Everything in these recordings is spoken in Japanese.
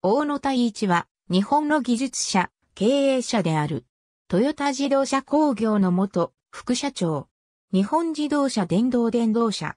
大野太一は、日本の技術者、経営者である。トヨタ自動車工業の元、副社長。日本自動車電動電動車。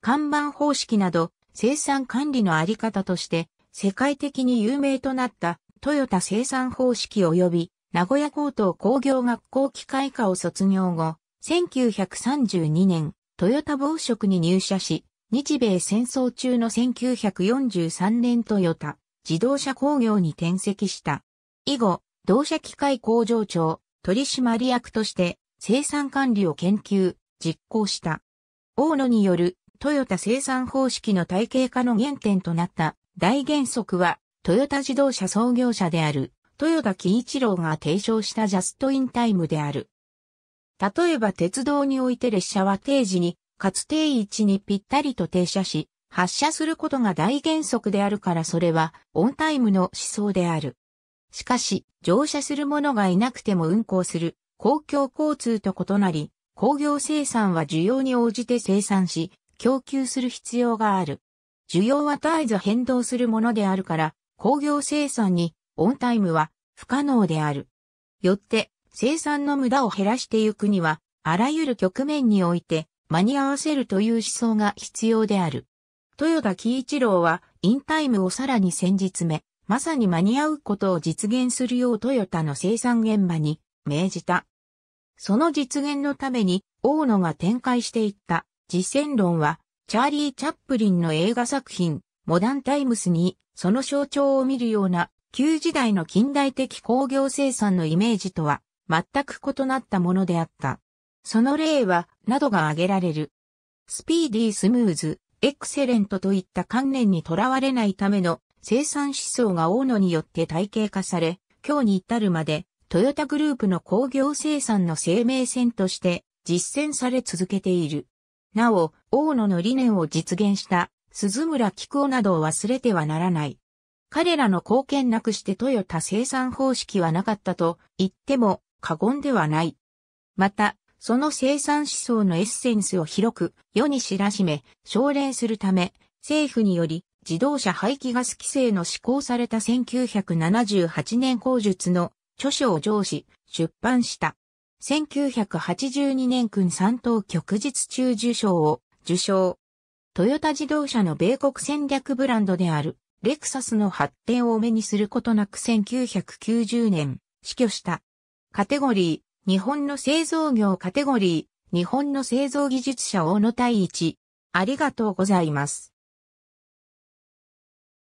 看板方式など、生産管理のあり方として、世界的に有名となった、トヨタ生産方式及び、名古屋高等工業学校機械科を卒業後、1932年、トヨタ紡織に入社し、日米戦争中の1943年トヨタ。自動車工業に転籍した。以後、同社機械工場長、取締役として生産管理を研究、実行した。大野によるトヨタ生産方式の体系化の原点となった大原則は、トヨタ自動車創業者である、豊田喜一郎が提唱したジャストインタイムである。例えば鉄道において列車は定時に、かつ定位置にぴったりと停車し、発射することが大原則であるからそれはオンタイムの思想である。しかし、乗車する者がいなくても運行する公共交通と異なり、工業生産は需要に応じて生産し、供給する必要がある。需要は絶えず変動するものであるから、工業生産にオンタイムは不可能である。よって、生産の無駄を減らしてゆくには、あらゆる局面において間に合わせるという思想が必要である。豊田喜一郎は、インタイムをさらに先日目、まさに間に合うことを実現するようトヨタの生産現場に命じた。その実現のために、大野が展開していった実践論は、チャーリー・チャップリンの映画作品、モダンタイムスに、その象徴を見るような、旧時代の近代的工業生産のイメージとは、全く異なったものであった。その例は、などが挙げられる。スピーディー・スムーズ、エクセレントといった観念にとらわれないための生産思想が大野によって体系化され、今日に至るまで、トヨタグループの工業生産の生命線として実践され続けている。なお、大野の理念を実現した鈴村菊夫などを忘れてはならない。彼らの貢献なくしてトヨタ生産方式はなかったと言っても過言ではない。また、その生産思想のエッセンスを広く世に知らしめ、奨励するため、政府により自動車排気ガス規制の施行された1978年後述の著書を上司、出版した。1982年君三等旭日中受賞を受賞。トヨタ自動車の米国戦略ブランドである、レクサスの発展を目にすることなく1990年、死去した。カテゴリー、日本の製造業カテゴリー、日本の製造技術者大野対一。ありがとうございます。